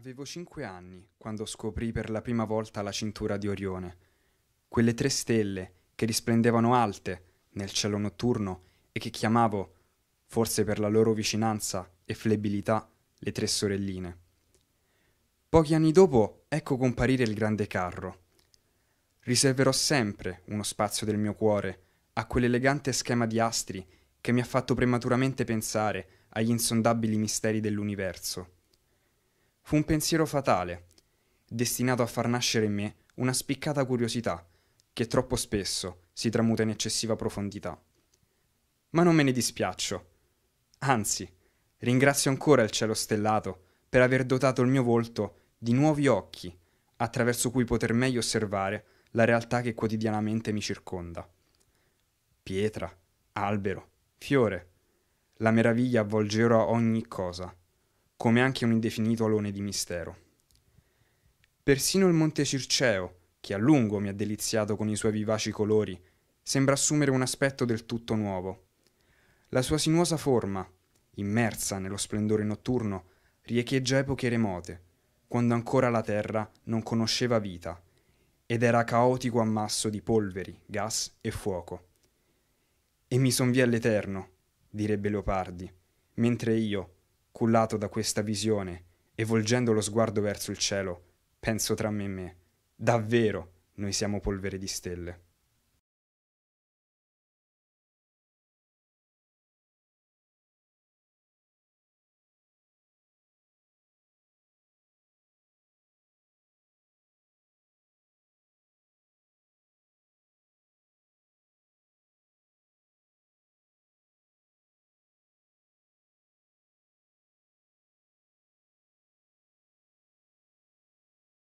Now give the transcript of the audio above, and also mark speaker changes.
Speaker 1: Avevo cinque anni quando scoprì per la prima volta la cintura di Orione. Quelle tre stelle che risplendevano alte nel cielo notturno e che chiamavo, forse per la loro vicinanza e flebilità, le tre sorelline. Pochi anni dopo ecco comparire il grande carro. Riserverò sempre uno spazio del mio cuore a quell'elegante schema di astri che mi ha fatto prematuramente pensare agli insondabili misteri dell'universo. Fu un pensiero fatale, destinato a far nascere in me una spiccata curiosità, che troppo spesso si tramuta in eccessiva profondità. Ma non me ne dispiaccio. Anzi, ringrazio ancora il cielo stellato per aver dotato il mio volto di nuovi occhi, attraverso cui poter meglio osservare la realtà che quotidianamente mi circonda. Pietra, albero, fiore. La meraviglia avvolge ora ogni cosa, come anche un indefinito alone di mistero. Persino il Monte Circeo, che a lungo mi ha deliziato con i suoi vivaci colori, sembra assumere un aspetto del tutto nuovo. La sua sinuosa forma, immersa nello splendore notturno, riecheggia epoche remote, quando ancora la Terra non conosceva vita ed era caotico ammasso di polveri, gas e fuoco. E mi son via all'Eterno, direbbe Leopardi, mentre io, cullato da questa visione e volgendo lo sguardo verso il cielo, penso tra me e me, davvero noi siamo polvere di stelle.